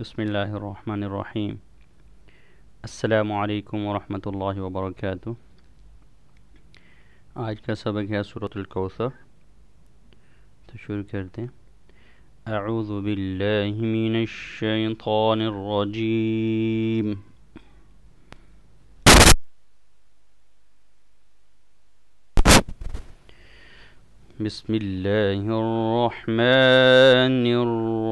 بسم الله الرحمن الرحيم السلام عليكم ورحمة الله وبركاته آج کا سبق ہے سورة الكوثر तो शुरू करते أعوذ بالله من الشيطان الرجيم بسم الله الرحمن الرحيم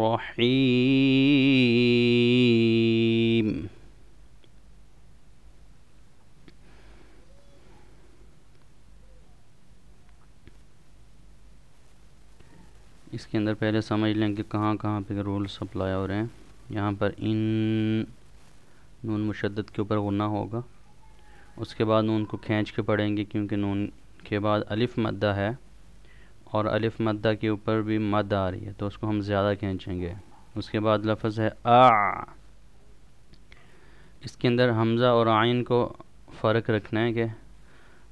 इसके अंदर पहले समझ लें कि कहाँ कहाँ पे रूल्स सप्लाई हो रहे हैं यहाँ पर इन नून मुशद्द के ऊपर गुना होगा उसके बाद नून को खींच के पढ़ेंगे क्योंकि नून के बाद अलिफ मद्दा है और अलिफ मद्दा के ऊपर भी मद आ रही है तो उसको हम ज़्यादा खींचेंगे उसके बाद लफज है आ इसके अंदर हमज़ा और आइन को फ़र्क रखना है कि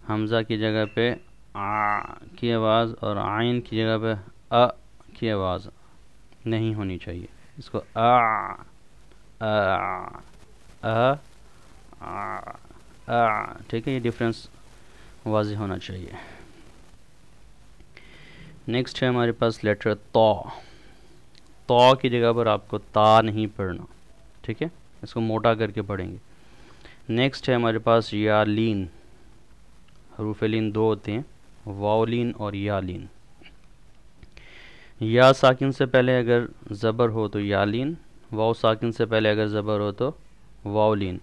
हमज़ा की जगह पे आ की आवाज़ और आइन की जगह पे अ की आवाज़ नहीं होनी चाहिए इसको आ आ आ आ ठीक है ये डिफरेंस वाज होना चाहिए नेक्स्ट है हमारे पास लेटर तो तो की जगह पर आपको ता नहीं पढ़ना ठीक है इसको मोटा करके पढ़ेंगे नेक्स्ट है हमारे पास या लीन हरूफ लीन दो होते हैं वाओलिन और या लीन या साकिन से पहले अगर ज़बर हो तो या लीन वाओ साकिन से पहले अगर ज़बर हो तो वाओलिन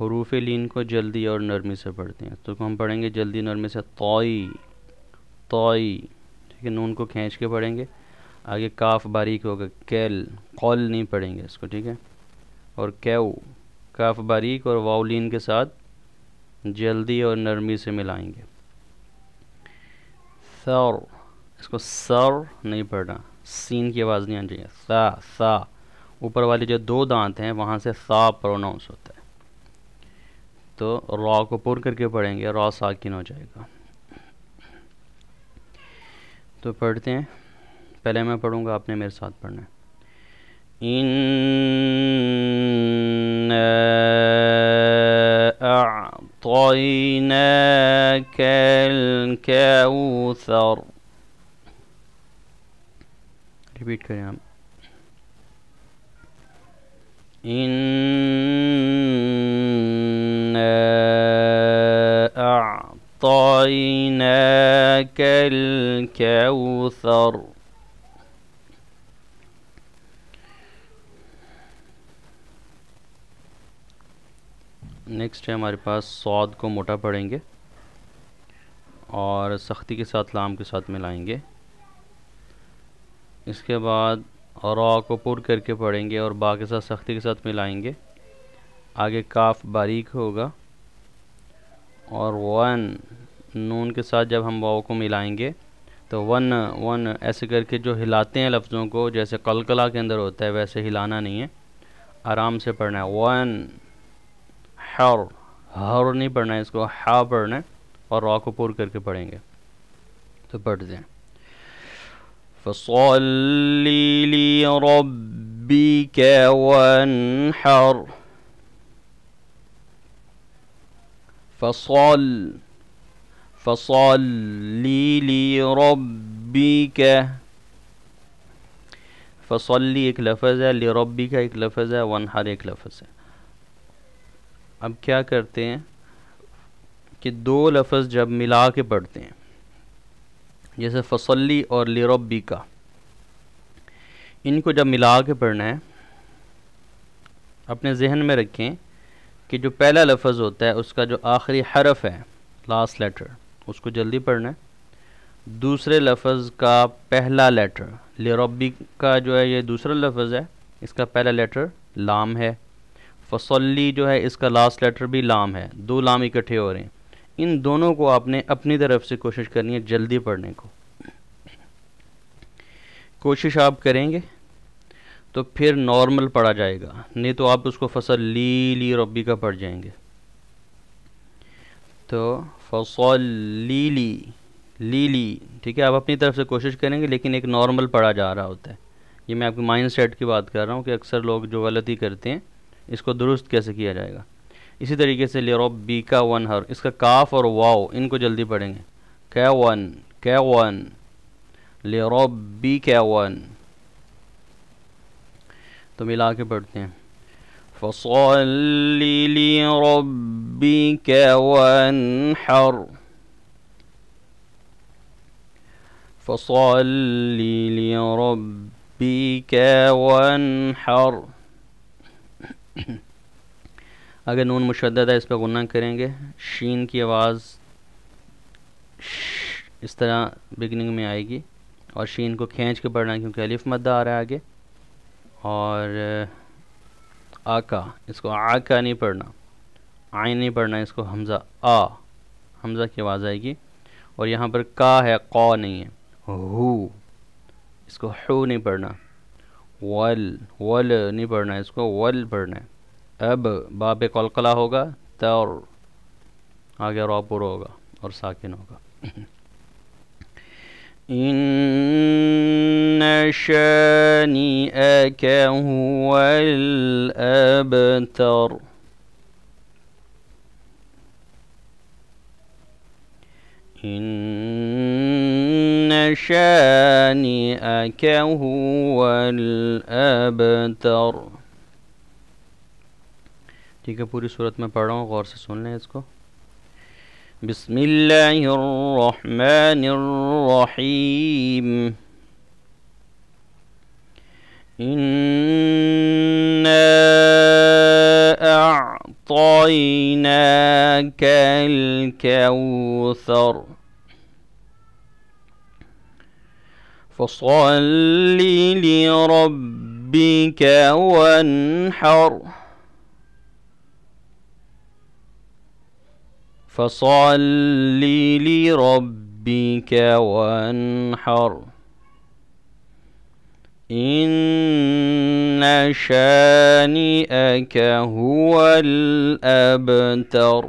हरूफ लीन को जल्दी और नरमी से पढ़ते हैं तो हम पढ़ेंगे जल्दी नरमी से तोई तोई ठीक है नून को खींच के पढ़ेंगे आगे काफ बारीक होगा कैल कौल नहीं पढ़ेंगे इसको ठीक है और कैव काफ बारीक और वाउलिन के साथ जल्दी और नरमी से मिलाएंगे सर इसको सर नहीं पढ़ना सीन की आवाज़ नहीं आनी चाहिए सा सा ऊपर वाले जो दो दांत हैं वहाँ से सा प्रोनाउंस होता है तो रॉ को पुर करके पढ़ेंगे रॉ साकिन हो जाएगा तो पढ़ते हैं पहले मैं पढ़ूंगा आपने मेरे साथ पढ़ना है इन الكوثر रिपीट करें हम إنا तो الكوثر नेक्स्ट है हमारे पास सौद को मोटा पढ़ेंगे और सख्ती के साथ लाम के साथ मिलाएंगे इसके बाद रॉ को पुर करके पढ़ेंगे और बा के साथ सख्ती के साथ मिलाएंगे आगे काफ बारीक होगा और वन नून के साथ जब हम वाओ को मिलाएंगे तो वन वन ऐसे करके जो हिलाते हैं लफ्ज़ों को जैसे कलकला के अंदर होता है वैसे हिलाना नहीं है आराम से पढ़ना है वन हर हर नहीं पढ़ना है इसको हा पढ़ना है और रॉ पुर करके पढ़ेंगे तो पढ़ दें फसली रबी के वन हर फसौल फसौली लिरब्बिक फसौली एक लफज है लिरब्बी का एक लफज है वनहर एक लफज है अब क्या करते हैं कि दो लफज जब मिला के पढ़ते हैं जैसे फसली और लिरब्बी का इनको जब मिला के पढ़ना है अपने जहन में रखें कि जो पहला लफज होता है उसका जो आखिरी हरफ है लास्ट लेटर उसको जल्दी पढ़ना है दूसरे लफज का पहला लेटर लेरबी का जो है ये दूसरा लफ्ज़ है इसका पहला लेटर लाम है फसली जो है इसका लास्ट लेटर भी लाम है दो लाम इकट्ठे हो रहे हैं इन दोनों को आपने अपनी तरफ से कोशिश करनी है जल्दी पढ़ने को कोशिश आप करेंगे तो फिर नॉर्मल पढ़ा जाएगा नहीं तो आप उसको फसल ली ली रबी का पढ़ जाएंगे तो फसौल लीली लीली ठीक है आप अपनी तरफ से कोशिश करेंगे लेकिन एक नॉर्मल पढ़ा जा रहा होता है ये मैं आपकी माइंड सेट की बात कर रहा हूँ कि अक्सर लोग जो गलती करते हैं इसको दुरुस्त कैसे किया जाएगा इसी तरीके से लेरोब बी का वन हर इसका काफ और वाओ इनको जल्दी पढ़ेंगे कै वन कै वन लेरोब बी कै वन तो मिला के पढ़ते हैं فصل لربك وانحر فصل لربك وانحر اگر نون مشدد ہے اس پہ غنہ کریں گے شین کی آواز اس طرح بگننگ میں آئے گی اور شین کو کھینچ کے پڑھنا کیونکہ علیف مدہ آ رہا ہے آگے اور اور आका इसको आका नहीं पढ़ना आय नहीं पढ़ना इसको हमज़ा आ हमज़ा की आवाज़ आएगी और यहाँ पर का है कौ नहीं है हु इसको हु नहीं पढ़ना वल वल नहीं पढ़ना इसको वल पढ़ना है अब बाब कलकला होगा तर आगे रॉपुर होगा और साकिन होगा इन شانئك هو الأبتر إن شانئك هو الأبتر ठीक है पूरी सूरत में पढ़ रहा हूँ गौर से सुन लें इसको बिस्मिल्लाहिर्रहमानिर्रहीम إنا أعطيناك الكوثر فصل لربك وانحر فصل لربك وانحر إن شانئك هو الأبتر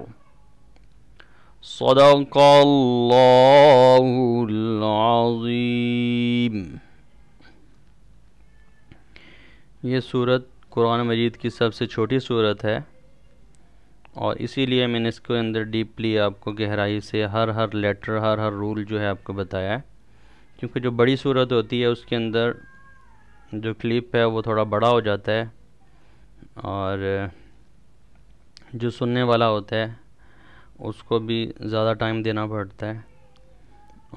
صدق الله العظيم ये सूरत कुरान मजीद की सबसे छोटी सूरत है और इसीलिए मैंने इसको अंदर डीपली आपको गहराई से हर हर लेटर हर हर रूल जो है आपको बताया क्योंकि जो बड़ी सूरत होती है उसके अंदर जो क्लिप है वो थोड़ा बड़ा हो जाता है और जो सुनने वाला होता है उसको भी ज़्यादा टाइम देना पड़ता है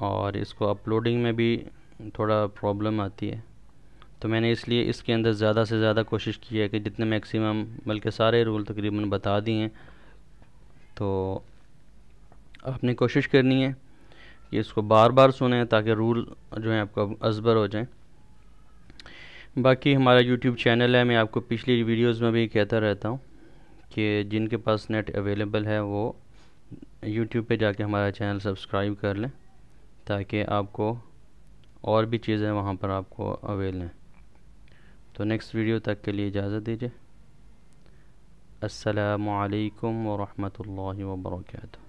और इसको अपलोडिंग में भी थोड़ा प्रॉब्लम आती है तो मैंने इसलिए इसके अंदर ज़्यादा से ज़्यादा कोशिश की है कि जितने मैक्सिमम बल्कि सारे रूल तकरीबन बता दिए हैं तो आपने कोशिश करनी है कि इसको बार बार सुने ताकि रूल जो है आपका अजबर हो जाए बाकी हमारा यूट्यूब चैनल है मैं आपको पिछली वीडियोस में भी कहता रहता हूँ कि जिनके पास नेट अवेलेबल है वो यूट्यूब पे जाके हमारा चैनल सब्सक्राइब कर लें ताकि आपको और भी चीज़ें वहाँ पर आपको अवेल हैं तो नेक्स्ट वीडियो तक के लिए इजाज़त दीजिए असलकम वरहमल वर्का